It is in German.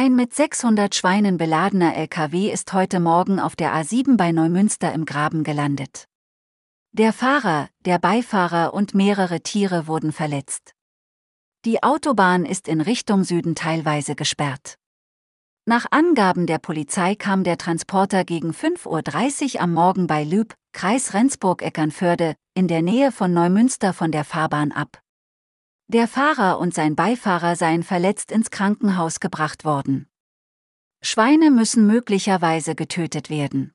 Ein mit 600 Schweinen beladener LKW ist heute Morgen auf der A7 bei Neumünster im Graben gelandet. Der Fahrer, der Beifahrer und mehrere Tiere wurden verletzt. Die Autobahn ist in Richtung Süden teilweise gesperrt. Nach Angaben der Polizei kam der Transporter gegen 5.30 Uhr am Morgen bei Lüb, Kreis Rendsburg-Eckernförde, in der Nähe von Neumünster von der Fahrbahn ab. Der Fahrer und sein Beifahrer seien verletzt ins Krankenhaus gebracht worden. Schweine müssen möglicherweise getötet werden.